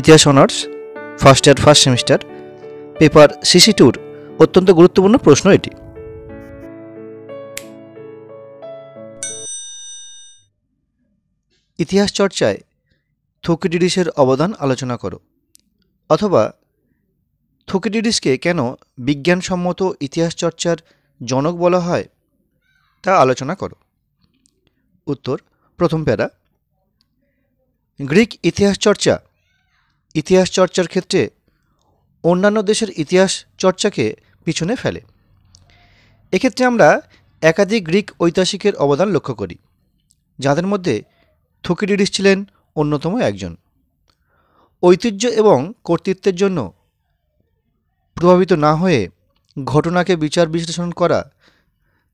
ইতিহাস honours first year first semester paper CC টুর অত্যন্ত গুরুত্বপূর্ণ প্রশ্ন এটি ইতিহাস চর্চায় থুকিডিডিসের অবদান আলোচনা করো অথবা থুকিডিডিসকে কেন বিজ্ঞানসম্মত ইতিহাস চর্চার জনক বলা হয় তা আলোচনা করো উত্তর প্রথম প্যারা গ্রিক ইতিহাস চর্চা ইতিহাস চর্চার ক্ষেত্রে অন্যান্য দেশের ইতিহাস চর্চাকে পিছনে ফেলে এক্ষেত্রে আমরা একাধিক গ্রিক ঐতিহাসিকের অবদান লক্ষ্য করি যাদের মধ্যে থুকিডিডিস ছিলেন অন্যতম একজন ঐতিহ্য এবং কর্তৃত্বের জন্য প্রভাবিত না হয়ে ঘটনাকে বিচার বিশ্লেষণ করা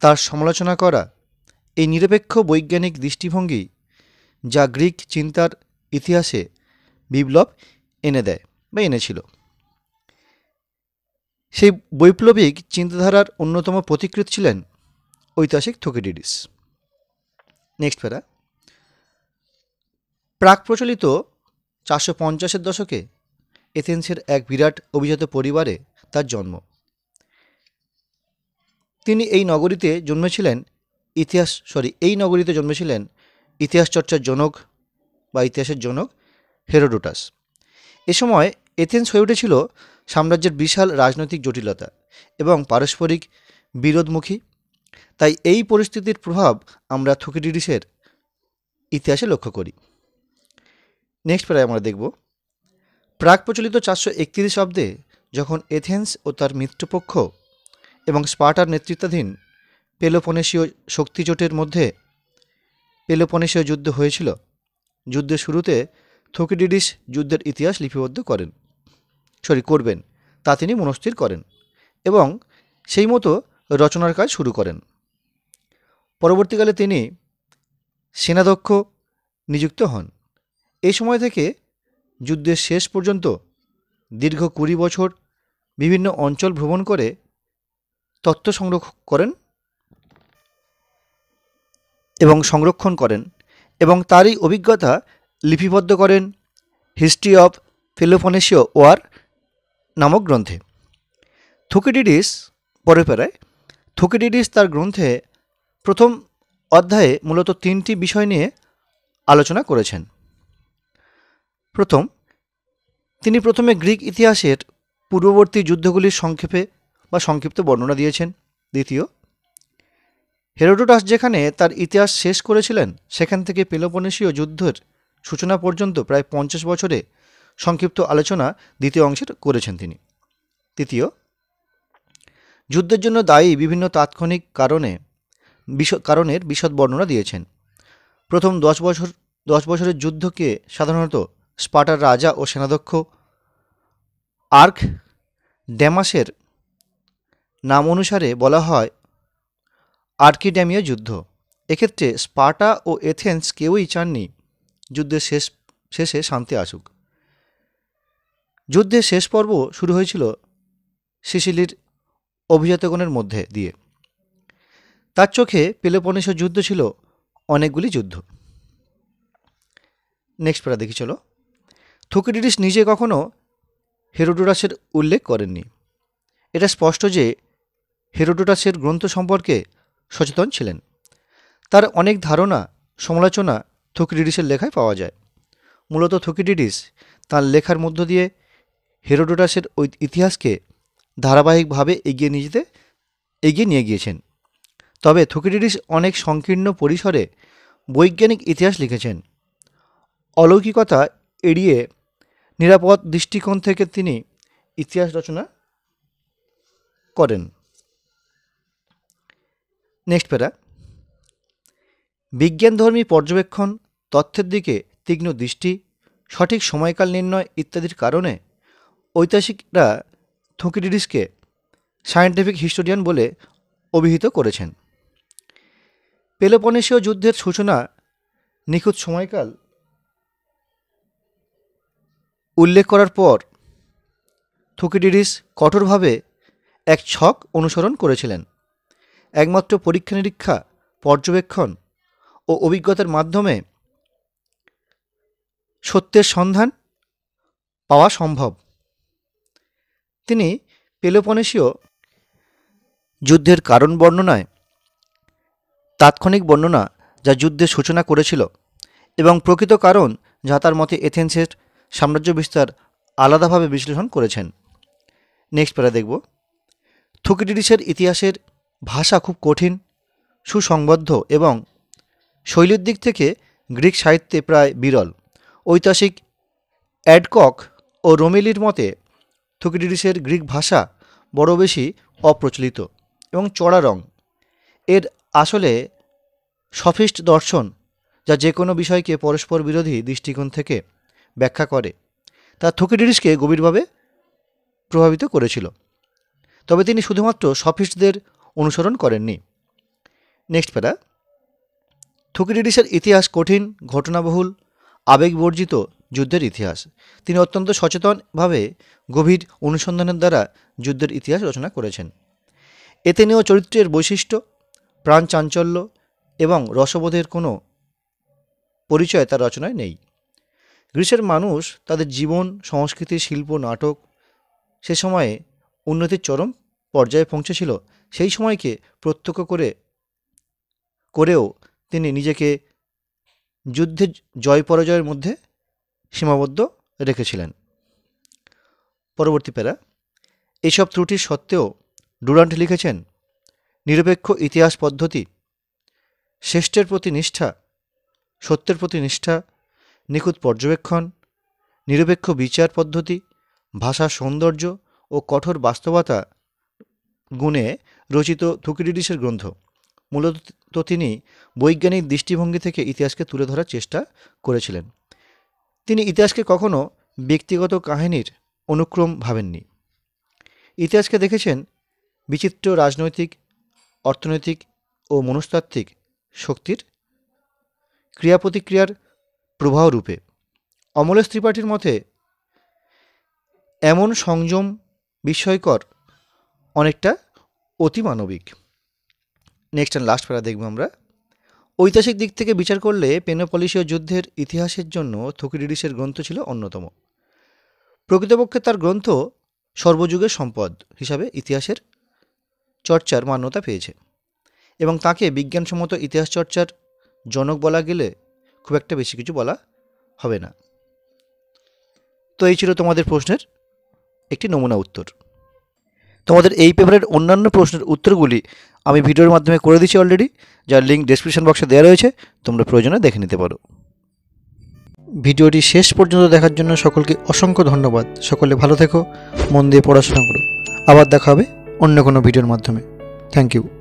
তার সমালোচনা করা এই নিরপেক্ষ বৈজ্ঞানিক দৃষ্টিভঙ্গি যা গ্রিক চিন্তার ইতিহাসে বিপ্লব এনে দেয় বা এনেছিল সেই বৈপ্লবিক চিন্তাধারার অন্যতম প্রতিকৃত ছিলেন ঐতিহাসিক থকিডিডিস নেক্সট প্যারা প্রাক প্রচলিত চারশো পঞ্চাশের দশকে এথেন্সের এক বিরাট অভিজাত পরিবারে তার জন্ম তিনি এই নগরীতে জন্মেছিলেন ইতিহাস সরি এই নগরীতে জন্মেছিলেন ইতিহাস চর্চার জনক বা ইতিহাসের জনক হেরোডোটাস এ সময় এথেন্স হয়ে উঠেছিল সাম্রাজ্যের বিশাল রাজনৈতিক জটিলতা এবং পারস্পরিক বিরোধমুখী তাই এই পরিস্থিতির প্রভাব আমরা থুকিডিডিসের ইতিহাসে লক্ষ্য করি নেক্সট প্রায় আমরা দেখব প্রাক প্রচলিত চারশো একত্রিশ অব্দে যখন এথেন্স ও তার মিত্রপক্ষ এবং স্পার্টার নেতৃত্বাধীন পেলোপনেশীয় শক্তিজোটের মধ্যে পেলোপনেশীয় যুদ্ধ হয়েছিল যুদ্ধের শুরুতে থুকিডিডিস যুদ্ধের ইতিহাস লিপিবদ্ধ করেন সরি করবেন তা তিনি মনস্থির করেন এবং সেই মতো রচনার কাজ শুরু করেন পরবর্তীকালে তিনি সেনাধ্যক্ষ নিযুক্ত হন এই সময় থেকে যুদ্ধের শেষ পর্যন্ত দীর্ঘ কুড়ি বছর বিভিন্ন অঞ্চল ভ্রমণ করে তত্ত্ব সংগ্রহ করেন এবং সংরক্ষণ করেন এবং তারই অভিজ্ঞতা লিপিবদ্ধ করেন হিস্ট্রি অফ ফেলোফনেশীয় ওয়ার নামক গ্রন্থে থুকিডিডিস পরে পেরায় থুকিডিডিস তার গ্রন্থে প্রথম অধ্যায়ে মূলত তিনটি বিষয় নিয়ে আলোচনা করেছেন প্রথম তিনি প্রথমে গ্রিক ইতিহাসের পূর্ববর্তী যুদ্ধগুলির সংক্ষেপে বা সংক্ষিপ্ত বর্ণনা দিয়েছেন দ্বিতীয় হেরোডোটাস যেখানে তার ইতিহাস শেষ করেছিলেন সেখান থেকে পেলোপনেশীয় যুদ্ধের সূচনা পর্যন্ত প্রায় পঞ্চাশ বছরে সংক্ষিপ্ত আলোচনা দ্বিতীয় অংশের করেছেন তিনি তৃতীয় যুদ্ধের জন্য দায়ী বিভিন্ন তাৎক্ষণিক কারণে কারণের বিশদ বর্ণনা দিয়েছেন প্রথম দশ বছর দশ বছরের যুদ্ধকে সাধারণত স্পাটার রাজা ও সেনাধ্যক্ষ আর্ক ড্যামাসের নাম অনুসারে বলা হয় আর্কিড্যামীয় যুদ্ধ এক্ষেত্রে স্পার্টা ও এথেন্স কেউই চাননি যুদ্ধের শেষ শেষে শান্তি আসুক যুদ্ধের শেষ পর্ব শুরু হয়েছিল সিসিলির অভিজাতগণের মধ্যে দিয়ে তার চোখে পেলোপনেশ্বর যুদ্ধ ছিল অনেকগুলি যুদ্ধ নেক্সট প্যারা দেখি চলো থুকিডিডিস নিজে কখনো হেরোডোটাসের উল্লেখ করেননি এটা স্পষ্ট যে হেরোডোটাসের গ্রন্থ সম্পর্কে সচেতন ছিলেন তার অনেক ধারণা সমালোচনা থুকিডিডিসের লেখায় পাওয়া যায় মূলত থুকিডিডিস তার লেখার মধ্য দিয়ে হেরোডোটাসের ওই ইতিহাসকে ধারাবাহিকভাবে এগিয়ে নিয়ে যেতে এগিয়ে নিয়ে গিয়েছেন তবে থুকিডিডিস অনেক সংকীর্ণ পরিসরে বৈজ্ঞানিক ইতিহাস লিখেছেন অলৌকিকতা এড়িয়ে নিরাপদ দৃষ্টিকোণ থেকে তিনি ইতিহাস রচনা করেন নেক্সট প্যারা বিজ্ঞানধর্মী পর্যবেক্ষণ তথ্যের দিকে তীক্ষ্ণ দৃষ্টি সঠিক সময়কাল নির্ণয় ইত্যাদির কারণে ঐতিহাসিকরা থুকিডিডিসকে সায়েন্টিফিক হিস্টোরিয়ান বলে অভিহিত করেছেন পেলোপনেশীয় যুদ্ধের সূচনা নিখুঁত সময়কাল উল্লেখ করার পর থুকিডিডিস কঠোরভাবে এক ছক অনুসরণ করেছিলেন একমাত্র পরীক্ষা নিরীক্ষা পর্যবেক্ষণ ও অভিজ্ঞতার মাধ্যমে সত্যের সন্ধান পাওয়া সম্ভব তিনি পেলোপনেশীয় যুদ্ধের কারণ বর্ণনায় তাৎক্ষণিক বর্ণনা যা যুদ্ধের সূচনা করেছিল এবং প্রকৃত কারণ যা তার মতে এথেন্সের সাম্রাজ্য বিস্তার আলাদাভাবে বিশ্লেষণ করেছেন নেক্সট প্যারা দেখব থুকিডিডিসের ইতিহাসের ভাষা খুব কঠিন সুসংবদ্ধ এবং শৈলীর দিক থেকে গ্রিক সাহিত্যে প্রায় বিরল ঐতিহাসিক অ্যাডকক ও রোমেলির মতে থুকিডিডিসের গ্রিক ভাষা বড় বেশি অপ্রচলিত এবং চড়া রং এর আসলে সফিস্ট দর্শন যা যে কোনো বিষয়কে পরস্পর বিরোধী দৃষ্টিকোণ থেকে ব্যাখ্যা করে তা থুকিডিডিসকে গভীরভাবে প্রভাবিত করেছিল তবে তিনি শুধুমাত্র সফিস্টদের অনুসরণ করেননি নেক্সট প্যারা থুকিডিডিসের ইতিহাস কঠিন ঘটনাবহুল আবেগবর্জিত যুদ্ধের ইতিহাস তিনি অত্যন্ত সচেতনভাবে গভীর অনুসন্ধানের দ্বারা যুদ্ধের ইতিহাস রচনা করেছেন এতে নিয়েও চরিত্রের বৈশিষ্ট্য প্রাণ চাঞ্চল্য এবং রসবোধের কোনো পরিচয় তার রচনায় নেই গ্রীষের মানুষ তাদের জীবন সংস্কৃতি শিল্প নাটক সে সময়ে উন্নতির চরম পর্যায়ে পৌঁছেছিল সেই সময়কে প্রত্যক্ষ করে করেও তিনি নিজেকে যুদ্ধে জয় পরাজয়ের মধ্যে সীমাবদ্ধ রেখেছিলেন পরবর্তী প্যারা এসব ত্রুটি সত্ত্বেও ডুরান্ট লিখেছেন নিরপেক্ষ ইতিহাস পদ্ধতি শ্রেষ্ঠের প্রতি নিষ্ঠা সত্যের প্রতি নিষ্ঠা নিখুঁত পর্যবেক্ষণ নিরপেক্ষ বিচার পদ্ধতি ভাষা সৌন্দর্য ও কঠোর বাস্তবতা গুণে রচিত থুকিডিডিসের গ্রন্থ মূলত তিনি বৈজ্ঞানিক দৃষ্টিভঙ্গি থেকে ইতিহাসকে তুলে ধরার চেষ্টা করেছিলেন তিনি ইতিহাসকে কখনও ব্যক্তিগত কাহিনীর অনুক্রম ভাবেননি ইতিহাসকে দেখেছেন বিচিত্র রাজনৈতিক অর্থনৈতিক ও মনস্তাত্ত্বিক শক্তির ক্রিয়া প্রতিক্রিয়ার প্রবাহ রূপে অমলেশ ত্রিপাঠীর মতে এমন সংযম বিস্ময়কর অনেকটা অতিমানবিক নেক্সট অ্যান্ড লাস্ট প্যারা দেখব আমরা ঐতিহাসিক দিক থেকে বিচার করলে পেনোপলিসীয় যুদ্ধের ইতিহাসের জন্য থকিডিডিসের গ্রন্থ ছিল অন্যতম প্রকৃতপক্ষে তার গ্রন্থ সর্বযুগের সম্পদ হিসাবে ইতিহাসের চর্চার মান্যতা পেয়েছে এবং তাকে বিজ্ঞানসম্মত ইতিহাস চর্চার জনক বলা গেলে খুব একটা বেশি কিছু বলা হবে না তো এই ছিল তোমাদের প্রশ্নের একটি নমুনা উত্তর তোমাদের এই পেপারের অন্যান্য প্রশ্নের উত্তরগুলি আমি ভিডিওর মাধ্যমে করে দিচ্ছি অলরেডি যার লিঙ্ক ডেসক্রিপশন বক্সে দেওয়া রয়েছে তোমরা প্রয়োজনে দেখে নিতে পারো ভিডিওটি শেষ পর্যন্ত দেখার জন্য সকলকে অসংখ্য ধন্যবাদ সকলে ভালো থেকো মন দিয়ে পড়াশোনা করো আবার দেখা হবে অন্য কোনো ভিডিওর মাধ্যমে থ্যাংক ইউ